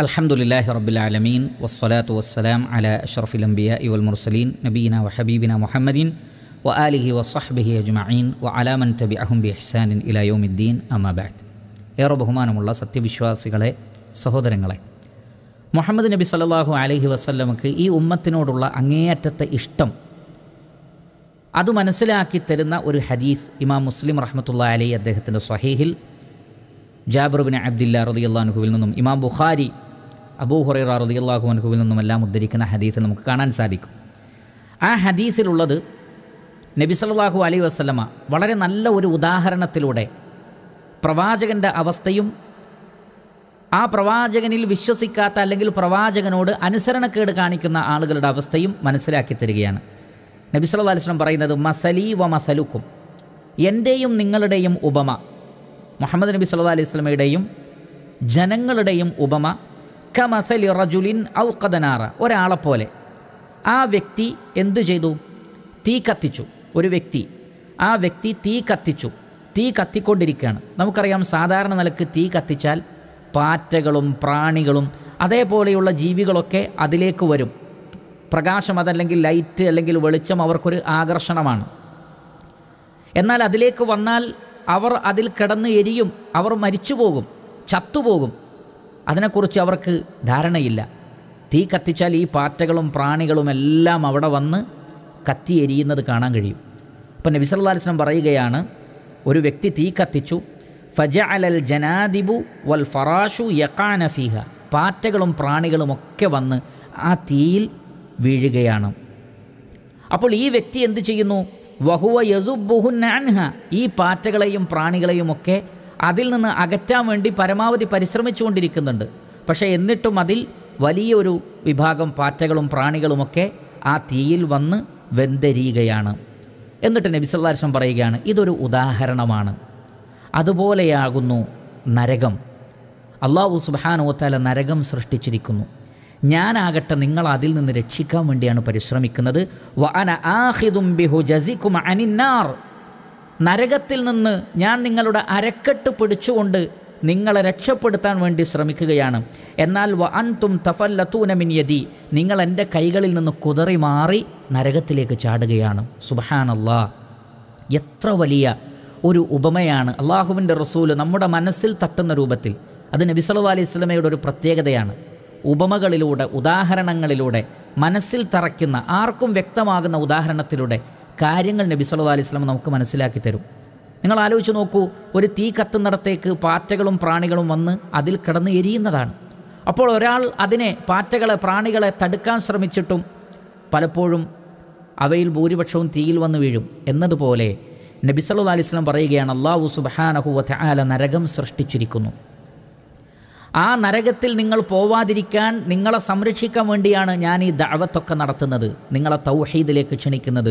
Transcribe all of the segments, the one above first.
الحمد لله رب العالمين والصلاه والسلام على اشرف الانبياء والمرسلين نبينا وحبيبنا محمد واله وصحبه اجمعين وعلى من تبعهم باحسان الى يوم الدين اما بعد يا رب همان الله ستي بشواسكالي സഹോദരങ്ങളെ മുഹമ്മദ് നബി സല്ലാഹു അലഹി വസ്ല്ലമക്ക് ഈ ഉമ്മത്തിനോടുള്ള അങ്ങേയറ്റത്തെ ഇഷ്ടം അത് മനസ്സിലാക്കി തരുന്ന ഒരു ഹദീസ് ഇമാം മുസ്ലിം റഹ്മത്തുള്ള അലി അദ്ദേഹത്തിൻ്റെ സ്വഹീഹിൽ ജാബിർബിൻ അബ്ദില്ല റതിയുള്ള അനുഹുവിൽ നിന്നും ഇമാം بخاري അബൂ ഹുറൈറ റതിയല്ലാഹു അൻഹുവിൽ നിന്നുമെല്ലാം ഉദ്ധരിക്കുന്ന ഹദീസിൽ നമുക്ക് കാണാൻ സാധിക്കും ആ ഹദീസിലുള്ളത് നബി സല്ലാഹു അലൈ വസ്ലമ വളരെ നല്ല ഒരു ഉദാഹരണത്തിലൂടെ പ്രവാചകൻ്റെ അവസ്ഥയും ആ പ്രവാചകനിൽ വിശ്വസിക്കാത്ത അല്ലെങ്കിൽ പ്രവാചകനോട് അനുസരണക്കേട് കാണിക്കുന്ന ആളുകളുടെ അവസ്ഥയും മനസ്സിലാക്കി തരികയാണ് നബി സല്ലാ അലിസ്ലം പറയുന്നത് മസലി വ മസലുക്കും എൻ്റെയും നിങ്ങളുടെയും ഉപമ മുഹമ്മദ് നബി സല്ലാ അലൈഹി സ്വലമയുടെയും ജനങ്ങളുടെയും ഉപമ കമസലി റജുലിൻ ഔക്കദനാറ ഒരാളെപ്പോലെ ആ വ്യക്തി എന്തു ചെയ്തു തീ കത്തിച്ചു ഒരു വ്യക്തി ആ വ്യക്തി തീ കത്തിച്ചു തീ കത്തിക്കൊണ്ടിരിക്കുകയാണ് നമുക്കറിയാം സാധാരണ നിലക്ക് തീ കത്തിച്ചാൽ പാറ്റകളും പ്രാണികളും അതേപോലെയുള്ള ജീവികളൊക്കെ അതിലേക്ക് വരും പ്രകാശം അതല്ലെങ്കിൽ ലൈറ്റ് അല്ലെങ്കിൽ വെളിച്ചം അവർക്കൊരു ആകർഷണമാണ് എന്നാൽ അതിലേക്ക് വന്നാൽ അവർ അതിൽ കിടന്ന് എരിയും അവർ മരിച്ചു പോകും ചത്തുപോകും അതിനെക്കുറിച്ച് അവർക്ക് ധാരണയില്ല തീ കത്തിച്ചാൽ ഈ പാറ്റകളും പ്രാണികളും എല്ലാം അവിടെ വന്ന് കത്തി എരിയുന്നത് കാണാൻ കഴിയും അപ്പം നബി പറയുകയാണ് ഒരു വ്യക്തി തീ കത്തിച്ചു ഫജ അലൽ ജനാദിബു വൽ ഫറാഷു യക്കാനഫീഹ പാറ്റകളും പ്രാണികളും ഒക്കെ വന്ന് ആ തീയിൽ വീഴുകയാണ് അപ്പോൾ ഈ വ്യക്തി എന്ത് ചെയ്യുന്നു വഹുവ യദുബുഹുന്നാൻഹ ഈ പാറ്റകളെയും പ്രാണികളെയും ഒക്കെ അതിൽ നിന്ന് അകറ്റാൻ വേണ്ടി പരമാവധി പരിശ്രമിച്ചുകൊണ്ടിരിക്കുന്നുണ്ട് പക്ഷേ എന്നിട്ടും അതിൽ വലിയൊരു വിഭാഗം പാറ്റകളും പ്രാണികളുമൊക്കെ ആ തീയിൽ വന്ന് വെന്തരിയുകയാണ് എന്നിട്ട് നബിസല്ലാസ്വം പറയുകയാണ് ഇതൊരു ഉദാഹരണമാണ് അതുപോലെയാകുന്നു നരകം അള്ളാഹു സുബാനോത്താല നരകം സൃഷ്ടിച്ചിരിക്കുന്നു ഞാനാകട്ടെ നിങ്ങൾ അതിൽ നിന്ന് രക്ഷിക്കാൻ വേണ്ടിയാണ് പരിശ്രമിക്കുന്നത് നരകത്തിൽ നിന്ന് ഞാൻ നിങ്ങളുടെ അരക്കെട്ട് പിടിച്ചുകൊണ്ട് നിങ്ങളെ രക്ഷപ്പെടുത്താൻ വേണ്ടി ശ്രമിക്കുകയാണ് എന്നാൽ വ അൻതും തഫല്ലത്തൂനമിൻ യതി നിങ്ങൾ എൻ്റെ കൈകളിൽ നിന്ന് കുതറി മാറി നരകത്തിലേക്ക് ചാടുകയാണ് സുബഹാനല്ലാ എത്ര വലിയ ഒരു ഉപമയാണ് അള്ളാഹുവിൻ്റെ റസൂല് നമ്മുടെ മനസ്സിൽ തട്ടുന്ന രൂപത്തിൽ അത് നബി സല്ലു അലൈഹി സ്വലമയുടെ ഒരു പ്രത്യേകതയാണ് ഉപമകളിലൂടെ ഉദാഹരണങ്ങളിലൂടെ മനസ്സിൽ തറയ്ക്കുന്ന ആർക്കും വ്യക്തമാകുന്ന ഉദാഹരണത്തിലൂടെ കാര്യങ്ങൾ നബി സല്ലാ അലൈഹി സ്വലം നമുക്ക് മനസ്സിലാക്കി തരും നിങ്ങൾ ആലോചിച്ച് നോക്കൂ ഒരു തീ കത്തുന്നിടത്തേക്ക് പാറ്റകളും പ്രാണികളും വന്ന് അതിൽ കിടന്ന് എരിയുന്നതാണ് അപ്പോൾ ഒരാൾ അതിനെ പാറ്റകളെ പ്രാണികളെ തടുക്കാൻ ശ്രമിച്ചിട്ടും പലപ്പോഴും അവയിൽ ഭൂരിപക്ഷവും തീയിൽ വന്ന് വീഴും എന്നതുപോലെ നബിസല്ലാ അലിസ്ലം പറയുകയാണ് അള്ളാഹു സുബാനഹു വാല നരകം സൃഷ്ടിച്ചിരിക്കുന്നു ആ നരകത്തിൽ നിങ്ങൾ പോവാതിരിക്കാൻ നിങ്ങളെ സംരക്ഷിക്കാൻ വേണ്ടിയാണ് ഞാൻ ഈ ദഴവത്തൊക്കെ നടത്തുന്നത് നിങ്ങളെ തൗഹീദിലേക്ക് ക്ഷണിക്കുന്നത്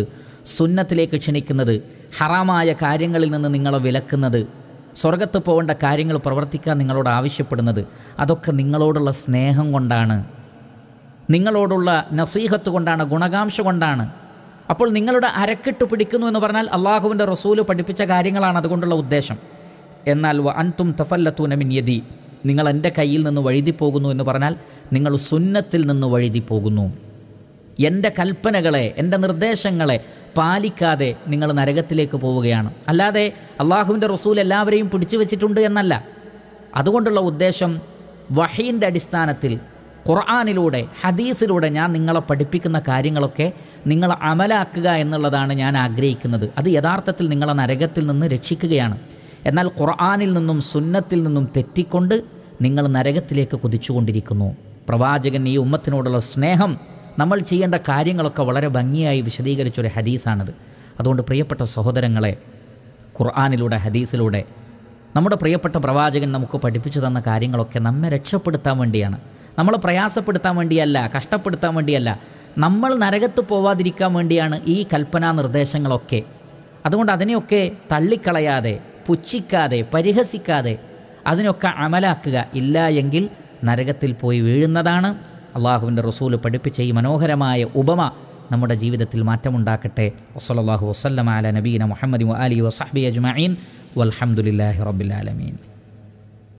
സുന്നത്തിലേക്ക് ക്ഷണിക്കുന്നത് ഹറാമായ കാര്യങ്ങളിൽ നിന്ന് നിങ്ങളെ വിലക്കുന്നത് സ്വർഗത്ത് പോകേണ്ട കാര്യങ്ങൾ പ്രവർത്തിക്കാൻ നിങ്ങളോട് ആവശ്യപ്പെടുന്നത് അതൊക്കെ നിങ്ങളോടുള്ള സ്നേഹം കൊണ്ടാണ് നിങ്ങളോടുള്ള നസീഹത്ത് കൊണ്ടാണ് ഗുണകാംക്ഷ കൊണ്ടാണ് അപ്പോൾ നിങ്ങളുടെ അരക്കിട്ട് പിടിക്കുന്നു എന്ന് പറഞ്ഞാൽ അള്ളാഹുവിൻ്റെ റസൂല് പഠിപ്പിച്ച കാര്യങ്ങളാണ് അതുകൊണ്ടുള്ള ഉദ്ദേശം എന്നാൽ അൻതും തഫല്ലത്തൂനമിൻ യദി നിങ്ങൾ എൻ്റെ കയ്യിൽ നിന്ന് വഴുതി പോകുന്നു എന്ന് പറഞ്ഞാൽ നിങ്ങൾ സുന്നത്തിൽ നിന്ന് വഴുതി പോകുന്നു എൻ്റെ കൽപ്പനകളെ എൻ്റെ നിർദ്ദേശങ്ങളെ പാലിക്കാതെ നിങ്ങൾ നരകത്തിലേക്ക് പോവുകയാണ് അല്ലാതെ അള്ളാഹുവിൻ്റെ റസൂൽ എല്ലാവരെയും പിടിച്ചു വച്ചിട്ടുണ്ട് എന്നല്ല അതുകൊണ്ടുള്ള ഉദ്ദേശം വഹീൻ്റെ അടിസ്ഥാനത്തിൽ ഖുർആാനിലൂടെ ഹദീസിലൂടെ ഞാൻ നിങ്ങളെ പഠിപ്പിക്കുന്ന കാര്യങ്ങളൊക്കെ നിങ്ങൾ അമലാക്കുക എന്നുള്ളതാണ് ഞാൻ ആഗ്രഹിക്കുന്നത് അത് യഥാർത്ഥത്തിൽ നിങ്ങളെ നരകത്തിൽ നിന്ന് രക്ഷിക്കുകയാണ് എന്നാൽ ഖുർആാനിൽ നിന്നും സുന്നത്തിൽ നിന്നും തെറ്റിക്കൊണ്ട് നിങ്ങൾ നരകത്തിലേക്ക് കുതിച്ചുകൊണ്ടിരിക്കുന്നു പ്രവാചകൻ ഈ ഉമ്മത്തിനോടുള്ള സ്നേഹം നമ്മൾ ചെയ്യേണ്ട കാര്യങ്ങളൊക്കെ വളരെ ഭംഗിയായി വിശദീകരിച്ചൊരു ഹദീസാണിത് അതുകൊണ്ട് പ്രിയപ്പെട്ട സഹോദരങ്ങളെ ഖുർആാനിലൂടെ ഹദീസിലൂടെ നമ്മുടെ പ്രിയപ്പെട്ട പ്രവാചകൻ നമുക്ക് പഠിപ്പിച്ചു തന്ന കാര്യങ്ങളൊക്കെ നമ്മെ രക്ഷപ്പെടുത്താൻ വേണ്ടിയാണ് നമ്മളെ പ്രയാസപ്പെടുത്താൻ വേണ്ടിയല്ല കഷ്ടപ്പെടുത്താൻ വേണ്ടിയല്ല നമ്മൾ നരകത്ത് പോവാതിരിക്കാൻ വേണ്ടിയാണ് ഈ കൽപ്പനാ നിർദ്ദേശങ്ങളൊക്കെ അതുകൊണ്ട് അതിനെയൊക്കെ തള്ളിക്കളയാതെ പുച്ഛിക്കാതെ പരിഹസിക്കാതെ അതിനൊക്കെ അമലാക്കുക ഇല്ല എങ്കിൽ നരകത്തിൽ പോയി വീഴുന്നതാണ് അള്ളാഹുവിൻ്റെ റസൂല് പഠിപ്പിച്ച ഈ മനോഹരമായ ഉപമ നമ്മുടെ ജീവിതത്തിൽ മാറ്റമുണ്ടാക്കട്ടെ വസ്സലാഹു വസ്ലം അല നബീന മുഹമ്മദ് അലി വസഹബി അജ്മീൻ വലഹമുല്ലാഹി റബിലാലമീൻ